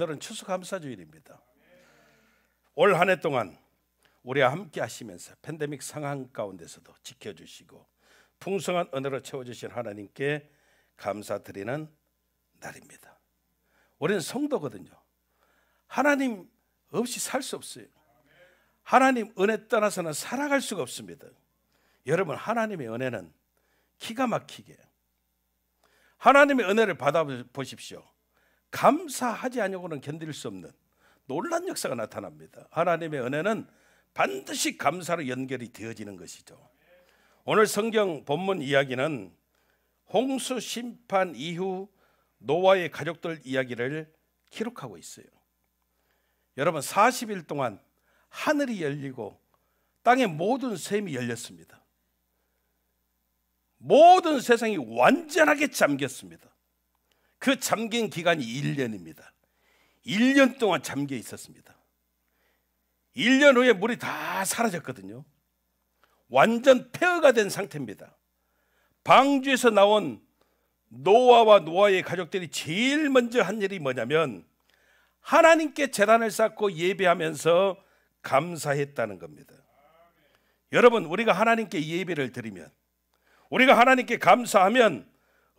오늘은 추수감사주일입니다. 올 한 해 동안 우리와 함께 하시면서 팬데믹 상황 가운데서도 지켜주시고 풍성한 은혜로 채워주신 하나님께 감사드리는 날입니다. 우리는 성도거든요. 하나님 없이 살 수 없어요. 하나님 은혜 떠나서는 살아갈 수가 없습니다. 여러분 하나님의 은혜는 기가 막히게 하나님의 은혜를 받아 보십시오. 감사하지 아니고는 견딜 수 없는 놀란 역사가 나타납니다. 하나님의 은혜는 반드시 감사로 연결이 되어지는 것이죠. 오늘 성경 본문 이야기는 홍수 심판 이후 노아의 가족들 이야기를 기록하고 있어요. 여러분 40일 동안 하늘이 열리고 땅의 모든 샘이 열렸습니다. 모든 세상이 완전하게 잠겼습니다. 그 잠긴 기간이 1년입니다. 1년 동안 잠겨 있었습니다. 1년 후에 물이 다 사라졌거든요. 완전 폐허가 된 상태입니다. 방주에서 나온 노아와 노아의 가족들이 제일 먼저 한 일이 뭐냐면 하나님께 재단을 쌓고 예배하면서 감사했다는 겁니다. 여러분, 우리가 하나님께 예배를 드리면 우리가 하나님께 감사하면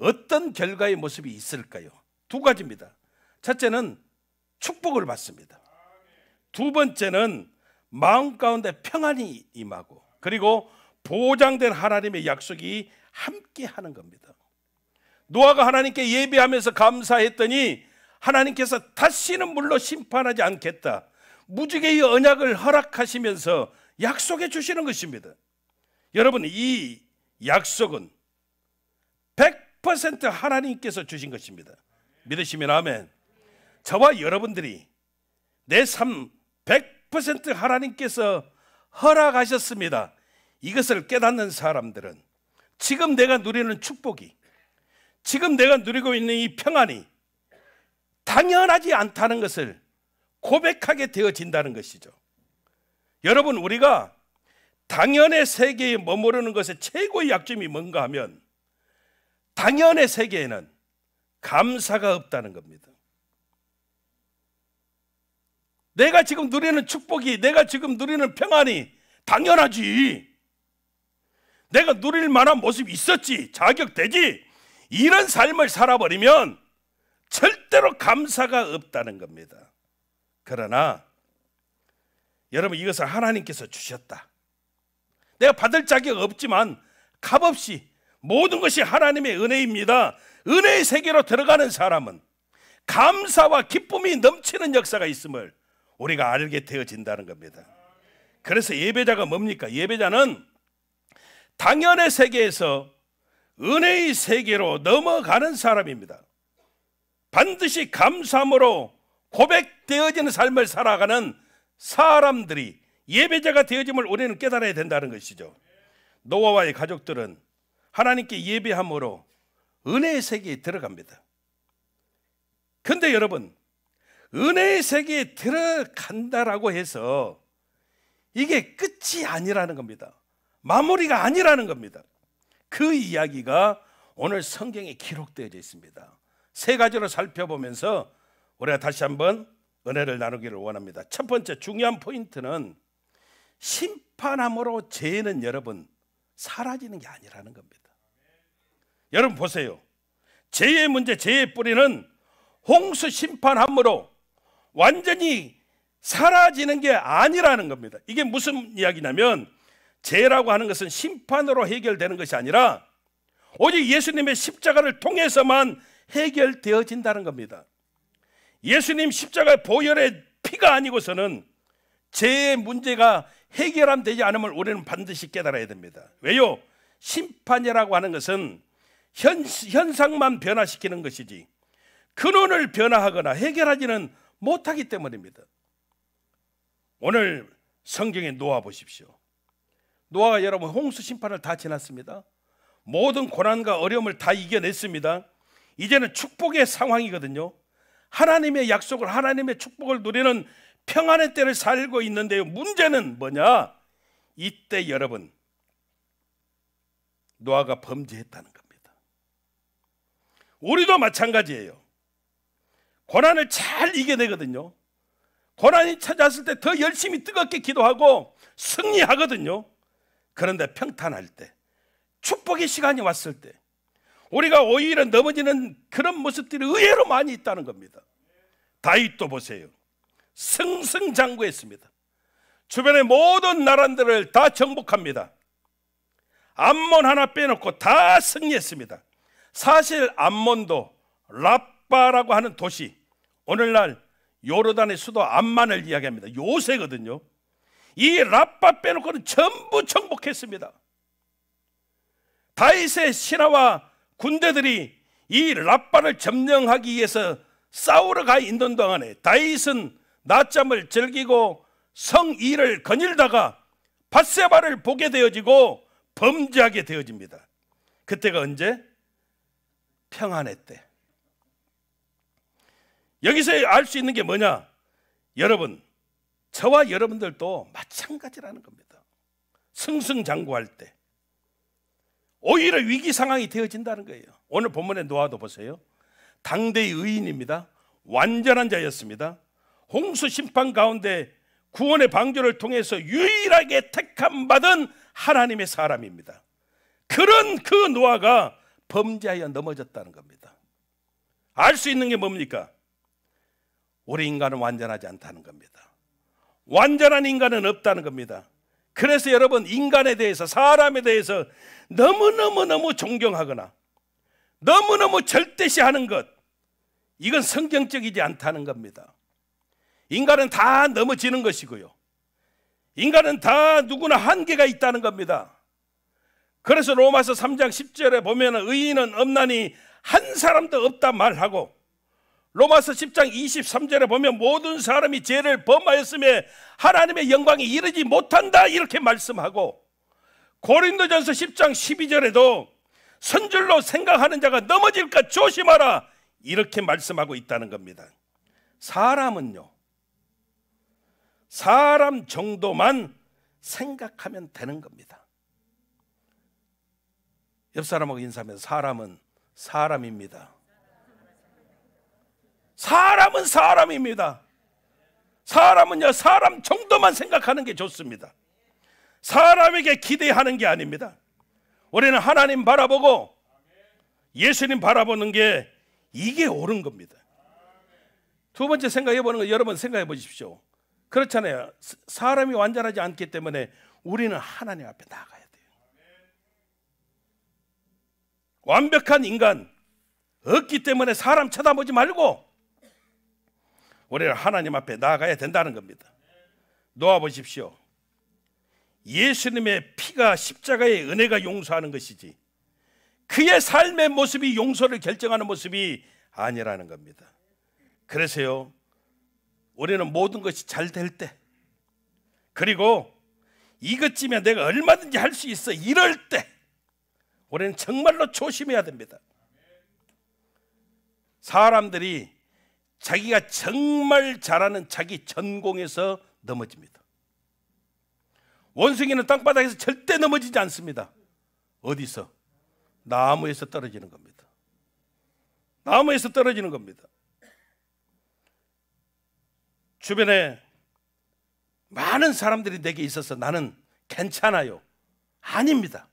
어떤 결과의 모습이 있을까요? 두 가지입니다. 첫째는 축복을 받습니다. 두 번째는 마음 가운데 평안이 임하고 그리고 보장된 하나님의 약속이 함께 하는 겁니다. 노아가 하나님께 예배하면서 감사했더니 하나님께서 다시는 물로 심판하지 않겠다. 무지개의 언약을 허락하시면서 약속해 주시는 것입니다. 여러분 이 약속은 100% 하나님께서 주신 것입니다. 믿으시면 아멘. 저와 여러분들이 내 삶 100% 하나님께서 허락하셨습니다. 이것을 깨닫는 사람들은 지금 내가 누리는 축복이 지금 내가 누리고 있는 이 평안이 당연하지 않다는 것을 고백하게 되어진다는 것이죠. 여러분, 우리가 당연의 세계에 머무르는 것의 최고의 약점이 뭔가 하면 당연의 세계에는 감사가 없다는 겁니다. 내가 지금 누리는 축복이, 내가 지금 누리는 평안이 당연하지. 내가 누릴 만한 모습이 있었지, 자격되지. 이런 삶을 살아버리면 절대로 감사가 없다는 겁니다. 그러나 여러분 이것을 하나님께서 주셨다. 내가 받을 자격 없지만 값없이 모든 것이 하나님의 은혜입니다. 은혜의 세계로 들어가는 사람은 감사와 기쁨이 넘치는 역사가 있음을 우리가 알게 되어진다는 겁니다. 그래서 예배자가 뭡니까? 예배자는 당연의 세계에서 은혜의 세계로 넘어가는 사람입니다. 반드시 감사함으로 고백되어지는 삶을 살아가는 사람들이 예배자가 되어짐을 우리는 깨달아야 된다는 것이죠. 노아와의 가족들은 하나님께 예배함으로 은혜의 세계에 들어갑니다. 근데 여러분, 은혜의 세계에 들어간다라고 해서 이게 끝이 아니라는 겁니다. 마무리가 아니라는 겁니다. 그 이야기가 오늘 성경에 기록되어 있습니다. 세 가지로 살펴보면서 우리가 다시 한번 은혜를 나누기를 원합니다. 첫 번째 중요한 포인트는 심판함으로 죄는 여러분 사라지는 게 아니라는 겁니다. 여러분 보세요. 죄의 문제, 죄의 뿌리는 홍수 심판함으로 완전히 사라지는 게 아니라는 겁니다. 이게 무슨 이야기냐면 죄라고 하는 것은 심판으로 해결되는 것이 아니라 오직 예수님의 십자가를 통해서만 해결되어진다는 겁니다. 예수님 십자가 보혈의 피가 아니고서는 죄의 문제가 해결함되지 않음을 우리는 반드시 깨달아야 됩니다. 왜요? 심판이라고 하는 것은 현, 현상만 변화시키는 것이지 근원을 변화하거나 해결하지는 못하기 때문입니다. 오늘 성경에 놓아 보십시오. 노아가 여러분 홍수 심판을 다 지났습니다. 모든 고난과 어려움을 다 이겨냈습니다. 이제는 축복의 상황이거든요. 하나님의 약속을 하나님의 축복을 누리는 평안의 때를 살고 있는데요. 문제는 뭐냐? 이때 여러분 노아가 범죄했다는 우리도 마찬가지예요. 고난을 잘 이겨내거든요. 고난이 찾아왔을 때 더 열심히 뜨겁게 기도하고 승리하거든요. 그런데 평탄할 때, 축복의 시간이 왔을 때, 우리가 오히려 넘어지는 그런 모습들이 의외로 많이 있다는 겁니다. 다윗도 보세요. 승승장구했습니다. 주변의 모든 나라들을 다 정복합니다. 암몬 하나 빼놓고 다 승리했습니다. 사실 암몬도 라빠라고 하는 도시 오늘날 요르단의 수도 암만을 이야기합니다. 요새거든요. 이 라빠 빼놓고는 전부 정복했습니다. 다윗의 신하와 군대들이 이 라빠를 점령하기 위해서 싸우러 가 있는 동안에 다윗은 낮잠을 즐기고 성의를 거닐다가 바세바를 보게 되어지고 범죄하게 되어집니다. 그때가 언제? 평안했대. 여기서 알 수 있는 게 뭐냐? 여러분, 저와 여러분들도 마찬가지라는 겁니다. 승승장구할 때 오히려 위기 상황이 되어진다는 거예요. 오늘 본문에 노아도 보세요. 당대의 의인입니다. 완전한 자였습니다. 홍수 심판 가운데 구원의 방조를 통해서 유일하게 택함 받은 하나님의 사람입니다. 그런 그 노아가 범죄하여 넘어졌다는 겁니다. 알 수 있는 게 뭡니까? 우리 인간은 완전하지 않다는 겁니다. 완전한 인간은 없다는 겁니다. 그래서 여러분 인간에 대해서 사람에 대해서 너무너무너무 존경하거나 너무너무 절대시하는 것 이건 성경적이지 않다는 겁니다. 인간은 다 넘어지는 것이고요. 인간은 다 누구나 한계가 있다는 겁니다. 그래서 로마서 3장 10절에 보면 의인은 없나니 한 사람도 없다 말하고 로마서 10장 23절에 보면 모든 사람이 죄를 범하였음에 하나님의 영광이 이르지 못한다 이렇게 말씀하고 고린도전서 10장 12절에도 선줄로 생각하는 자가 넘어질까 조심하라 이렇게 말씀하고 있다는 겁니다. 사람은요. 사람 정도만 생각하면 되는 겁니다. 옆 사람하고 인사하면서 사람은 사람입니다. 사람은 사람입니다. 사람은요, 사람 정도만 생각하는 게 좋습니다. 사람에게 기대하는 게 아닙니다. 우리는 하나님 바라보고 예수님 바라보는 게 이게 옳은 겁니다. 두 번째 생각해 보는 거 여러분 생각해 보십시오. 그렇잖아요. 사람이 완전하지 않기 때문에 우리는 하나님 앞에 나가. 완벽한 인간 없기 때문에 사람 쳐다보지 말고 우리를 하나님 앞에 나아가야 된다는 겁니다. 놓아보십시오. 예수님의 피가 십자가의 은혜가 용서하는 것이지 그의 삶의 모습이 용서를 결정하는 모습이 아니라는 겁니다. 그래서요, 우리는 모든 것이 잘 될 때, 그리고 이것쯤에 내가 얼마든지 할 수 있어 이럴 때, 우리는 정말로 조심해야 됩니다. 사람들이 자기가 정말 잘하는 자기 전공에서 넘어집니다. 원숭이는 땅바닥에서 절대 넘어지지 않습니다. 어디서? 나무에서 떨어지는 겁니다. 나무에서 떨어지는 겁니다. 주변에 많은 사람들이 내게 있어서 나는 괜찮아요. 아닙니다.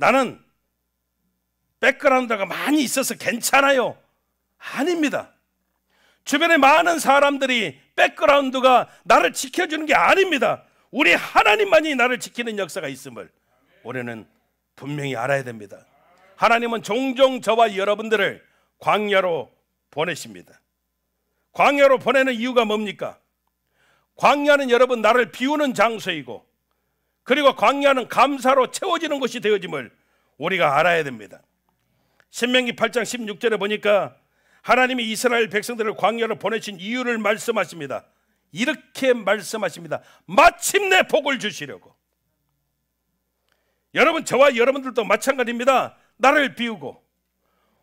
나는 백그라운드가 많이 있어서 괜찮아요. 아닙니다. 주변에 많은 사람들이 백그라운드가 나를 지켜주는 게 아닙니다. 우리 하나님만이 나를 지키는 역사가 있음을 우리는 분명히 알아야 됩니다. 하나님은 종종 저와 여러분들을 광야로 보내십니다. 광야로 보내는 이유가 뭡니까? 광야는 여러분 나를 비우는 장소이고 그리고 광야는 감사로 채워지는 것이 되어짐을 우리가 알아야 됩니다. 신명기 8장 16절에 보니까 하나님이 이스라엘 백성들을 광야로 보내신 이유를 말씀하십니다. 이렇게 말씀하십니다. 마침내 복을 주시려고. 여러분 저와 여러분들도 마찬가지입니다. 나를 비우고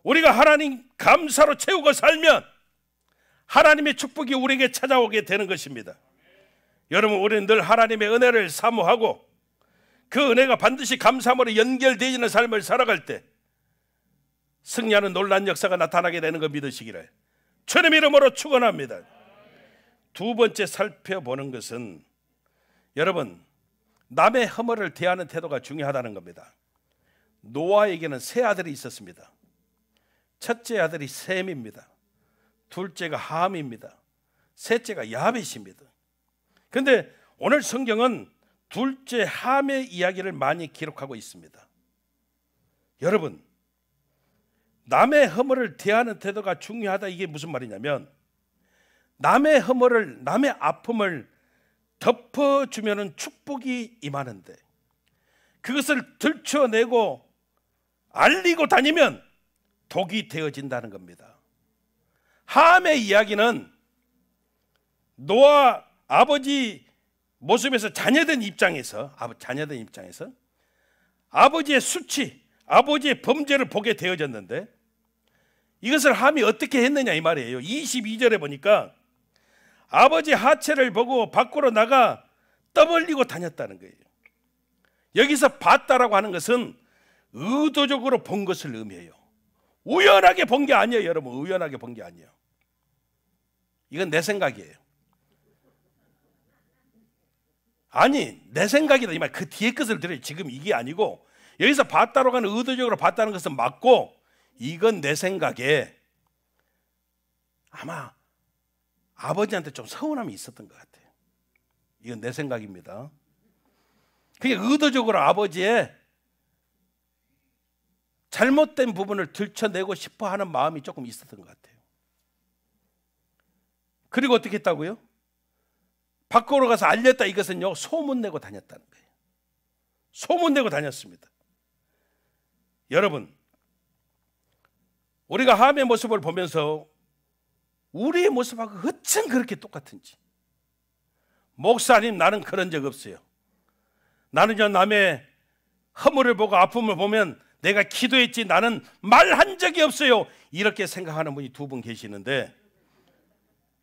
우리가 하나님 감사로 채우고 살면 하나님의 축복이 우리에게 찾아오게 되는 것입니다. 여러분 우리는 늘 하나님의 은혜를 사모하고 그 은혜가 반드시 감사함으로 연결되어지는 삶을 살아갈 때 승리하는 놀란 역사가 나타나게 되는 거 믿으시기를 주님 이름으로 축원합니다. 두 번째 살펴보는 것은 여러분 남의 허물을 대하는 태도가 중요하다는 겁니다. 노아에게는 세 아들이 있었습니다. 첫째 아들이 셈입니다. 둘째가 함입니다. 셋째가 야벳입니다. 그런데 오늘 성경은 둘째 함의 이야기를 많이 기록하고 있습니다. 여러분, 남의 허물을 대하는 태도가 중요하다 이게 무슨 말이냐면 남의 허물을 남의 아픔을 덮어 주면 축복이 임하는데 그것을 들춰내고 알리고 다니면 독이 되어진다는 겁니다. 함의 이야기는 노아 아버지 모습에서 자녀된 입장에서 자녀된 입장에서 아버지의 수치, 아버지의 범죄를 보게 되어졌는데 이것을 함이 어떻게 했느냐 이 말이에요. 22절에 보니까 아버지 하체를 보고 밖으로 나가 떠벌리고 다녔다는 거예요. 여기서 봤다라고 하는 것은 의도적으로 본 것을 의미해요. 우연하게 본 게 아니에요, 여러분. 우연하게 본 게 아니에요. 이건 내 생각이에요. 아니 내 생각이다 이 말 그 뒤에 것을 들어요 지금 이게 아니고 여기서 봤다로 가는 의도적으로 봤다는 것은 맞고 이건 내 생각에 아마 아버지한테 좀 서운함이 있었던 것 같아요 이건 내 생각입니다 그게 의도적으로 아버지의 잘못된 부분을 들춰내고 싶어 하는 마음이 조금 있었던 것 같아요 그리고 어떻게 했다고요? 밖으로 가서 알렸다 이것은요 소문내고 다녔다는 거예요. 소문내고 다녔습니다. 여러분 우리가 함의 모습을 보면서 우리의 모습하고 어쩜 그렇게 똑같은지 목사님 나는 그런 적 없어요. 나는 저 남의 허물을 보고 아픔을 보면 내가 기도했지 나는 말한 적이 없어요. 이렇게 생각하는 분이 두 분 계시는데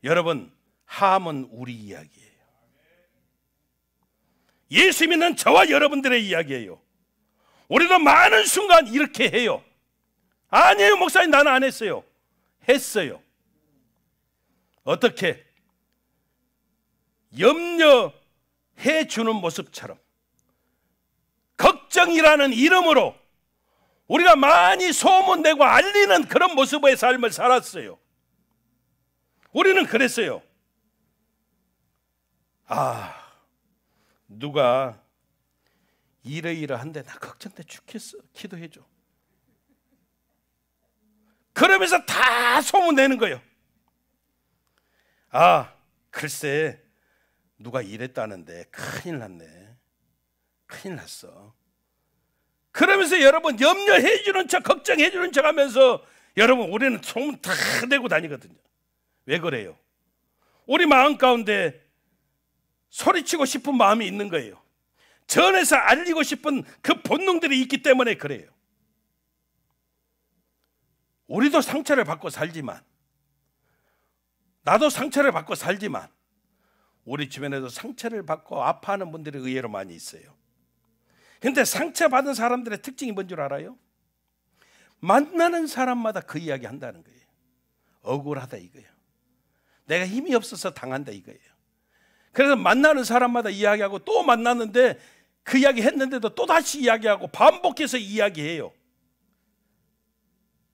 여러분 함은 우리 이야기예요. 예수 믿는 저와 여러분들의 이야기예요. 우리도 많은 순간 이렇게 해요. 아니에요, 목사님, 나는 안 했어요. 했어요. 어떻게? 염려해 주는 모습처럼 걱정이라는 이름으로 우리가 많이 소문내고 알리는 그런 모습의 삶을 살았어요. 우리는 그랬어요. 아, 누가 이러이러한데 나 걱정돼 죽겠어 기도해줘 그러면서 다 소문내는 거예요 아 글쎄 누가 이랬다는데 큰일 났네 큰일 났어 그러면서 여러분 염려해 주는 척 걱정해 주는 척 하면서 여러분 우리는 소문 다 내고 다니거든요 왜 그래요? 우리 마음 가운데 소리치고 싶은 마음이 있는 거예요. 전에서 알리고 싶은 그 본능들이 있기 때문에 그래요. 우리도 상처를 받고 살지만, 나도 상처를 받고 살지만, 우리 주변에도 상처를 받고 아파하는 분들이 의외로 많이 있어요. 근데 상처받은 사람들의 특징이 뭔 줄 알아요? 만나는 사람마다 그 이야기 한다는 거예요. 억울하다 이거예요. 내가 힘이 없어서 당한다 이거예요. 그래서 만나는 사람마다 이야기하고 또 만났는데 그 이야기 했는데도 또 다시 이야기하고 반복해서 이야기해요.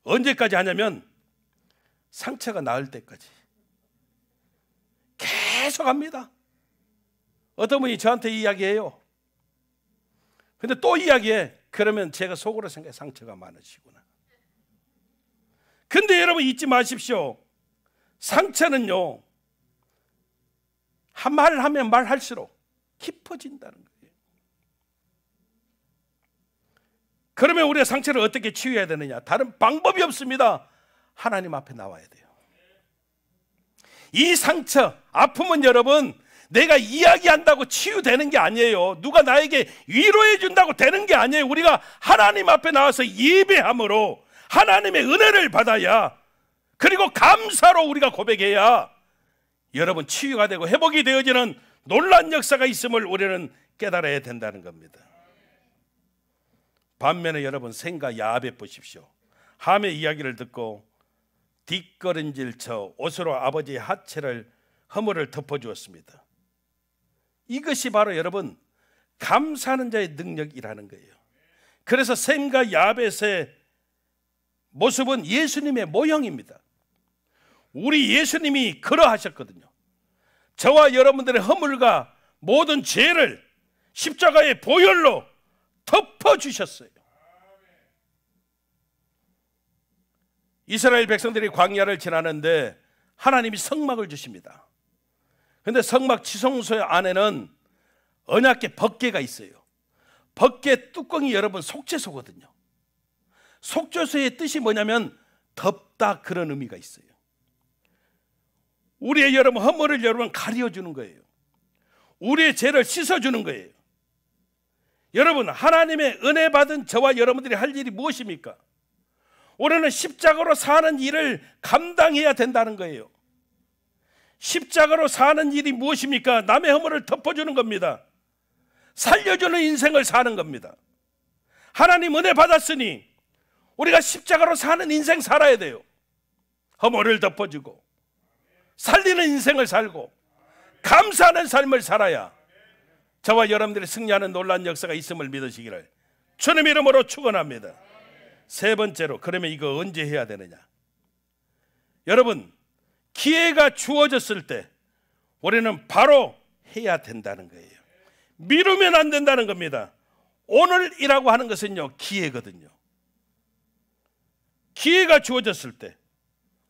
언제까지 하냐면 상처가 나을 때까지. 계속 합니다. 어떤 분이 저한테 이야기해요. 근데 또 이야기해. 그러면 제가 속으로 생각해 상처가 많으시구나. 근데 여러분 잊지 마십시오. 상처는요. 한 말을 하면 말할수록 깊어진다는 거예요. 그러면 우리의 상처를 어떻게 치유해야 되느냐? 다른 방법이 없습니다. 하나님 앞에 나와야 돼요. 이 상처, 아픔은 여러분 내가 이야기한다고 치유되는 게 아니에요. 누가 나에게 위로해 준다고 되는 게 아니에요. 우리가 하나님 앞에 나와서 예배함으로 하나님의 은혜를 받아야 그리고 감사로 우리가 고백해야 여러분 치유가 되고 회복이 되어지는 놀란 역사가 있음을 우리는 깨달아야 된다는 겁니다. 반면에 여러분 생과 야합에 보십시오. 함의 이야기를 듣고 뒷걸음질 쳐 옷으로 아버지의 하체를 허물을 덮어주었습니다. 이것이 바로 여러분 감사하는 자의 능력이라는 거예요. 그래서 샘과 야벳의 모습은 예수님의 모형입니다. 우리 예수님이 그러하셨거든요. 저와 여러분들의 허물과 모든 죄를 십자가의 보혈로 덮어 주셨어요. 이스라엘 백성들이 광야를 지나는데 하나님이 성막을 주십니다. 근데 성막 지성소 안에는 언약계 벗개가 있어요. 벗개 뚜껑이 여러분 속죄소거든요. 속죄소의 뜻이 뭐냐면 덥다 그런 의미가 있어요. 우리의 여러분 허물을 여러분 가려주는 거예요. 우리의 죄를 씻어주는 거예요. 여러분 하나님의 은혜 받은 저와 여러분들이 할 일이 무엇입니까? 우리는 십자가로 사는 일을 감당해야 된다는 거예요. 십자가로 사는 일이 무엇입니까? 남의 허물을 덮어주는 겁니다. 살려주는 인생을 사는 겁니다. 하나님 은혜 받았으니 우리가 십자가로 사는 인생 살아야 돼요. 허물을 덮어주고 살리는 인생을 살고 감사하는 삶을 살아야 저와 여러분들이 승리하는 놀란 역사가 있음을 믿으시기를 주님 이름으로 축원합니다. 세 번째로 그러면 이거 언제 해야 되느냐? 여러분 기회가 주어졌을 때 우리는 바로 해야 된다는 거예요. 미루면 안 된다는 겁니다. 오늘이라고 하는 것은요 기회거든요. 기회가 주어졌을 때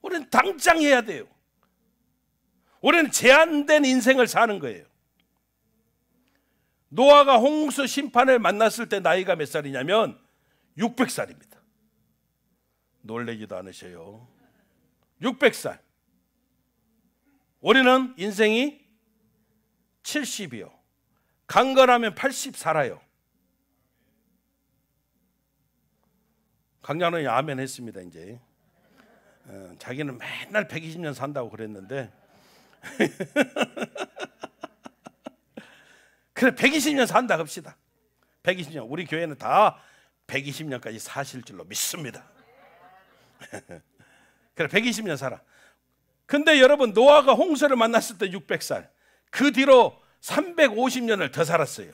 우리는 당장 해야 돼요. 우리는 제한된 인생을 사는 거예요. 노아가 홍수 심판을 만났을 때 나이가 몇 살이냐면 600살입니다. 놀래지도 않으세요. 600살. 우리는 인생이 70이요. 강건하면 80 살아요. 강연은 아멘 했습니다, 이제. 어, 자기는 맨날 120년 산다고 그랬는데 그래 120년 산다 합시다. 120년 우리 교회는 다 120년까지 사실 줄로 믿습니다. 그래 120년 살아. 근데 여러분 노아가 홍수를 만났을 때 600살. 그 뒤로 350년을 더 살았어요.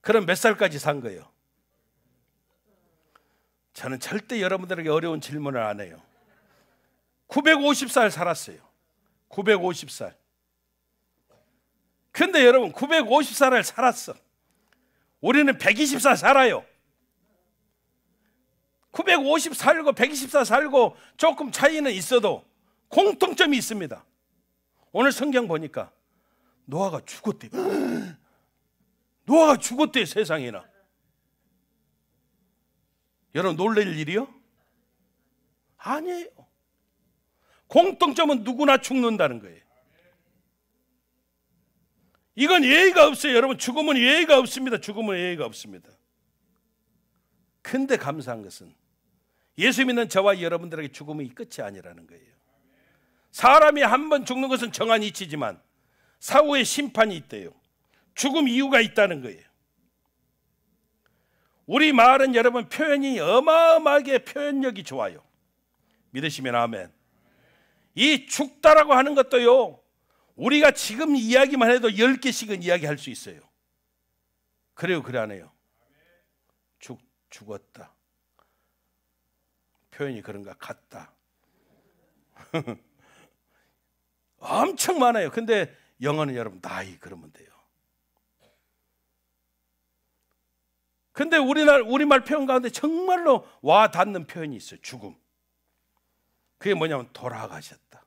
그럼 몇 살까지 산 거예요? 저는 절대 여러분들에게 어려운 질문을 안 해요. 950살 살았어요. 950살. 근데 여러분 950살을 살았어. 우리는 124 살아요. 950 살고 124 살고 조금 차이는 있어도 공통점이 있습니다. 오늘 성경 보니까 노아가 죽었대. 노아가 죽었대 세상이나. 여러분 놀랄 일이요? 아니에요. 공통점은 누구나 죽는다는 거예요. 이건 예의가 없어요. 여러분, 죽음은 예의가 없습니다. 죽음은 예의가 없습니다. 근데 감사한 것은 예수 믿는 저와 여러분들에게 죽음이 끝이 아니라는 거예요. 사람이 한 번 죽는 것은 정한 이치지만 사후에 심판이 있대요. 죽음 이유가 있다는 거예요. 우리 말은 여러분 표현이 어마어마하게 표현력이 좋아요. 믿으시면 아멘. 이 죽다라고 하는 것도요. 우리가 지금 이야기만 해도 10개씩은 이야기할 수 있어요. 그래요, 그러안 해요. 죽 죽었다. 표현이 그런가 같다. 엄청 많아요. 근데 영어는 여러분 나이 그러면 돼요. 근데 우리날 우리말 표현 가운데 정말로 와 닿는 표현이 있어요. 죽음. 그게 뭐냐면 돌아가셨다.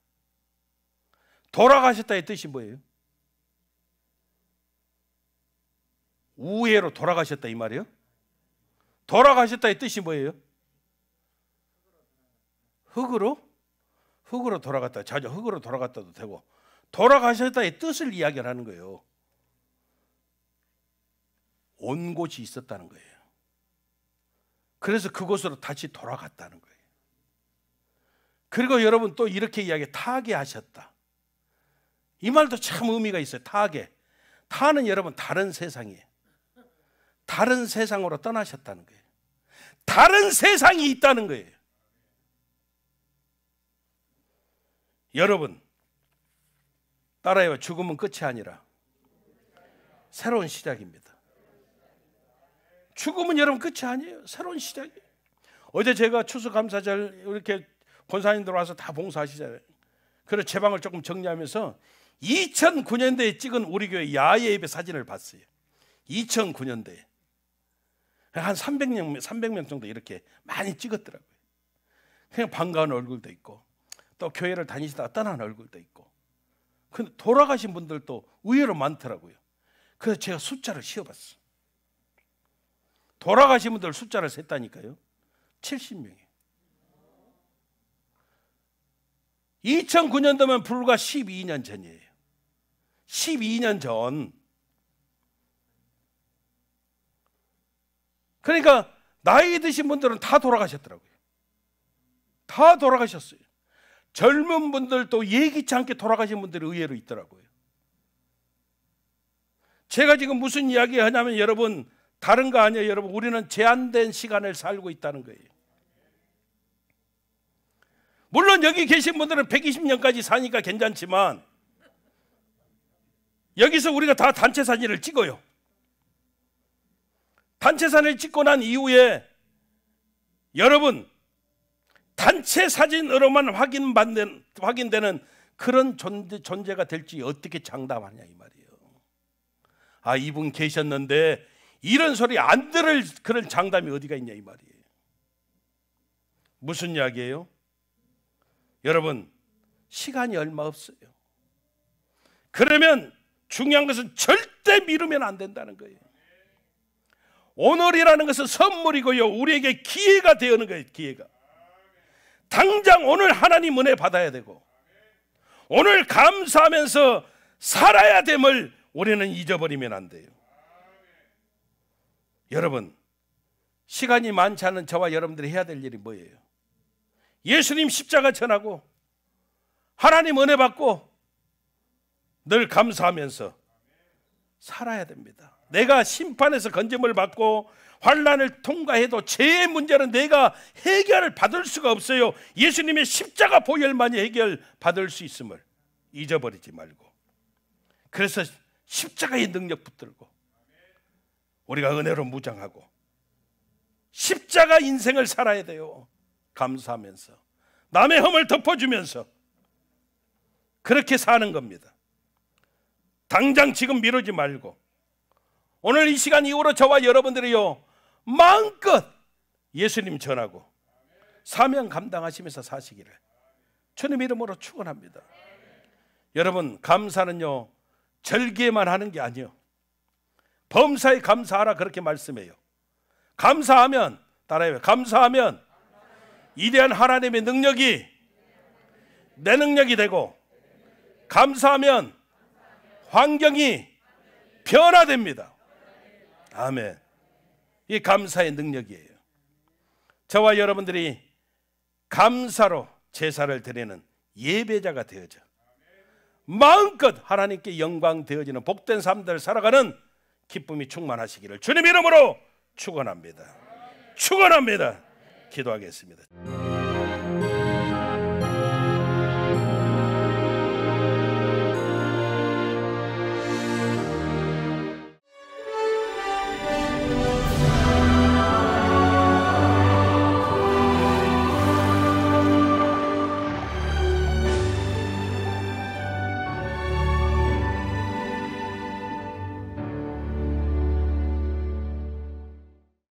돌아가셨다의 뜻이 뭐예요? 우회로 돌아가셨다 이 말이에요. 돌아가셨다의 뜻이 뭐예요? 흙으로 흙으로 돌아갔다. 자주 흙으로 돌아갔다도 되고 돌아가셨다의 뜻을 이야기 하는 거예요. 온 곳이 있었다는 거예요. 그래서 그곳으로 다시 돌아갔다는 거예요. 그리고 여러분 또 이렇게 이야기 타게 하셨다. 이 말도 참 의미가 있어요. 타게. 타는 여러분 다른 세상이에요. 다른 세상으로 떠나셨다는 거예요. 다른 세상이 있다는 거예요. 여러분 따라해요. 죽음은 끝이 아니라 새로운 시작입니다. 죽음은 여러분 끝이 아니에요. 새로운 시작이에요. 어제 제가 추수감사절 이렇게 권사님들 와서 다 봉사하시잖아요. 그래서 제 방을 조금 정리하면서 2009년대에 찍은 우리 교회 야외 예배 사진을 봤어요. 2009년대에. 한 300명, 300명 정도 이렇게 많이 찍었더라고요. 그냥 반가운 얼굴도 있고, 또 교회를 다니시다가 떠난 얼굴도 있고. 근데 돌아가신 분들도 의외로 많더라고요. 그래서 제가 숫자를 씌워봤어. 돌아가신 분들 숫자를 셌다니까요. 70명이. 2009년도면 불과 12년 전이에요. 12년 전. 그러니까 나이 드신 분들은 다 돌아가셨더라고요. 다 돌아가셨어요. 젊은 분들도 예기치 않게 돌아가신 분들이 의외로 있더라고요. 제가 지금 무슨 이야기 하냐면 여러분 다른 거 아니에요, 여러분. 우리는 제한된 시간을 살고 있다는 거예요. 물론 여기 계신 분들은 120년까지 사니까 괜찮지만 여기서 우리가 다 단체 사진을 찍어요. 단체 사진을 찍고 난 이후에 여러분 단체 사진으로만 확인받는 확인되는 그런 존재, 존재가 될지 어떻게 장담하냐 이 말이에요. 아 이분 계셨는데 이런 소리 안 들을 그런 장담이 어디가 있냐 이 말이에요. 무슨 이야기예요? 여러분 시간이 얼마 없어요. 그러면 중요한 것은 절대 미루면 안 된다는 거예요. 오늘이라는 것은 선물이고요. 우리에게 기회가 되는 거예요. 기회가. 당장 오늘 하나님 은혜 받아야 되고 오늘 감사하면서 살아야 됨을 우리는 잊어버리면 안 돼요. 여러분, 시간이 많지 않은 저와 여러분들이 해야 될 일이 뭐예요? 예수님 십자가 전하고 하나님 은혜 받고 늘 감사하면서 살아야 됩니다. 내가 심판에서 건짐을 받고 환란을 통과해도 죄의 문제는 내가 해결을 받을 수가 없어요. 예수님의 십자가 보혈만이 해결 받을 수 있음을 잊어버리지 말고 그래서 십자가의 능력 붙들고 우리가 은혜로 무장하고 십자가 인생을 살아야 돼요. 감사하면서 남의 흠을 덮어주면서 그렇게 사는 겁니다. 당장 지금 미루지 말고 오늘 이 시간 이후로 저와 여러분들이요 마음껏 예수님 전하고 사명 감당하시면서 사시기를 주님 이름으로 축원합니다. 여러분 감사는요 절기에만 하는 게 아니요 범사에 감사하라 그렇게 말씀해요. 감사하면 따라해요. 감사하면 이대한 하나님의 능력이 내 능력이 되고 감사하면 환경이 변화됩니다. 아멘. 이 감사의 능력이에요. 저와 여러분들이 감사로 제사를 드리는 예배자가 되어져 마음껏 하나님께 영광 되어지는 복된 삶들 살아가는 기쁨이 충만하시기를 주님 이름으로 축원합니다. 축원합니다. 기도하겠습니다.